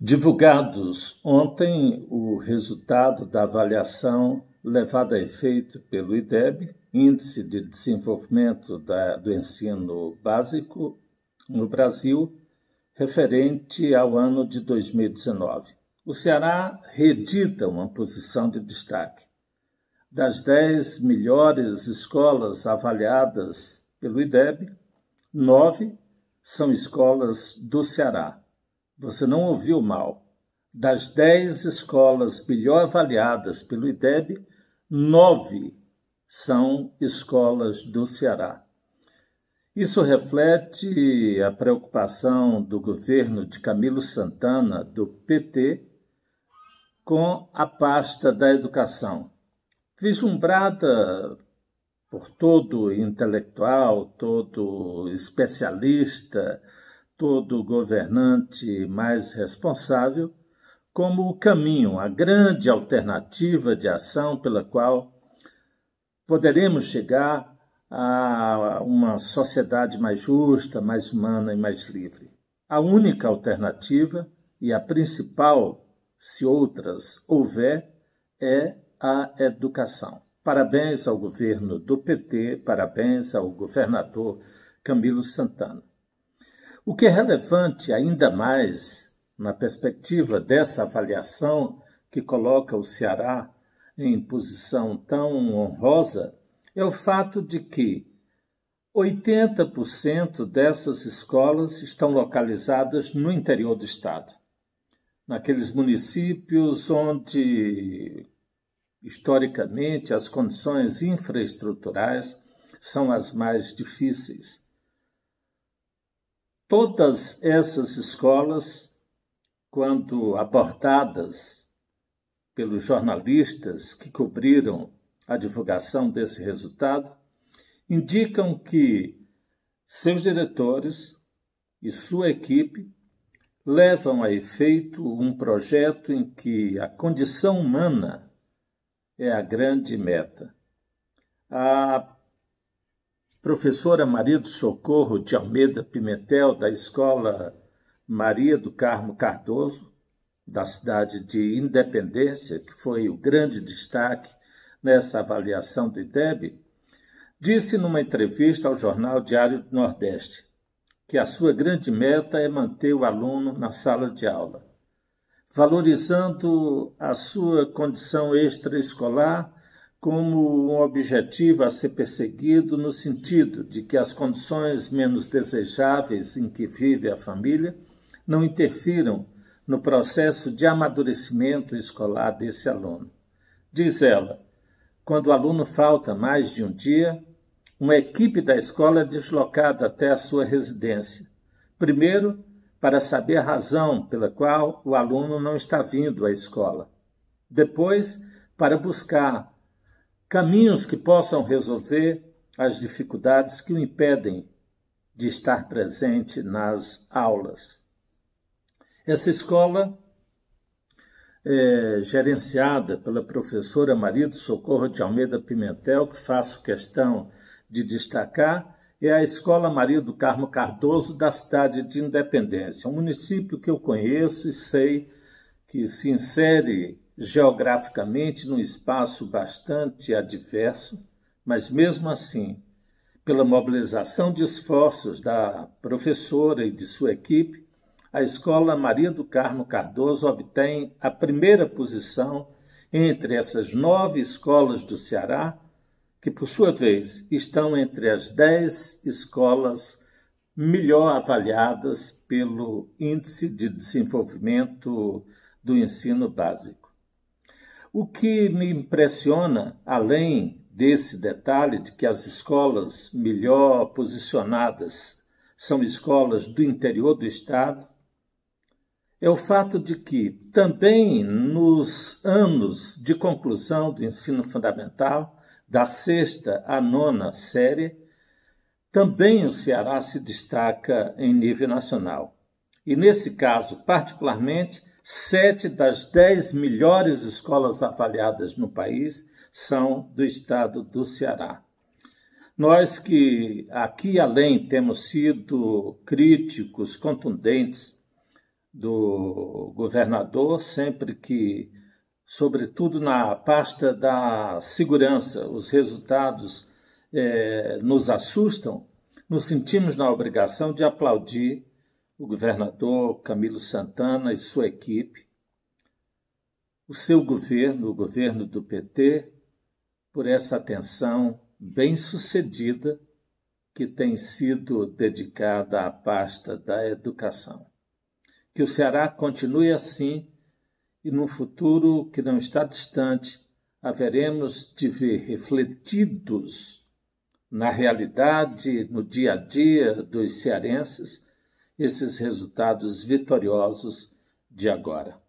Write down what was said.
Divulgados ontem o resultado da avaliação levada a efeito pelo IDEB, Índice de Desenvolvimento da, do Ensino Básico no Brasil, referente ao ano de 2019. O Ceará redita uma posição de destaque. Das 10 melhores escolas avaliadas pelo IDEB, nove são escolas do Ceará. Você não ouviu mal. Das dez escolas melhor avaliadas pelo IDEB, nove são escolas do Ceará. Isso reflete a preocupação do governo de Camilo Santana, do PT, com a pasta da educação, vislumbrada por todo intelectual, todo especialista, todo governante mais responsável, como o caminho, a grande alternativa de ação pela qual poderemos chegar a uma sociedade mais justa, mais humana e mais livre. A única alternativa e a principal, se outras houver, é a educação. Parabéns ao governo do PT, parabéns ao governador Camilo Santana. O que é relevante ainda mais na perspectiva dessa avaliação que coloca o Ceará em posição tão honrosa é o fato de que 80% dessas escolas estão localizadas no interior do estado, naqueles municípios onde Historicamente, as condições infraestruturais são as mais difíceis. Todas essas escolas, quando abordadas pelos jornalistas que cobriram a divulgação desse resultado, indicam que seus diretores e sua equipe levam a efeito um projeto em que a condição humana é a grande meta. A professora Maria do Socorro de Almeida Pimentel, da Escola Maria do Carmo Cardoso, da cidade de Independência, que foi o grande destaque nessa avaliação do IDEB, disse numa entrevista ao jornal Diário do Nordeste que a sua grande meta é manter o aluno na sala de aula valorizando a sua condição extraescolar como um objetivo a ser perseguido no sentido de que as condições menos desejáveis em que vive a família não interfiram no processo de amadurecimento escolar desse aluno. Diz ela: quando o aluno falta mais de um dia, uma equipe da escola é deslocada até a sua residência. Primeiro, para saber a razão pela qual o aluno não está vindo à escola. Depois, para buscar caminhos que possam resolver as dificuldades que o impedem de estar presente nas aulas. Essa escola é gerenciada pela professora Maria do Socorro de Almeida Pimentel, que faço questão de destacar, é a Escola Maria do Carmo Cardoso da cidade de Independência, um município que eu conheço e sei que se insere geograficamente num espaço bastante adverso, mas mesmo assim, pela mobilização de esforços da professora e de sua equipe, a Escola Maria do Carmo Cardoso obtém a primeira posição entre essas nove escolas do Ceará que por sua vez estão entre as dez escolas melhor avaliadas pelo Índice de Desenvolvimento do Ensino Básico. O que me impressiona, além desse detalhe de que as escolas melhor posicionadas são escolas do interior do Estado, é o fato de que também nos anos de conclusão do ensino fundamental, da sexta à nona série, também o Ceará se destaca em nível nacional. E nesse caso, particularmente, sete das dez melhores escolas avaliadas no país são do estado do Ceará. Nós que aqui além temos sido críticos contundentes do governador sempre que sobretudo na pasta da segurança, os resultados é, nos assustam, nos sentimos na obrigação de aplaudir o governador Camilo Santana e sua equipe, o seu governo, o governo do PT, por essa atenção bem-sucedida que tem sido dedicada à pasta da educação. Que o Ceará continue assim e num futuro que não está distante, haveremos de ver refletidos na realidade, no dia a dia dos cearenses, esses resultados vitoriosos de agora.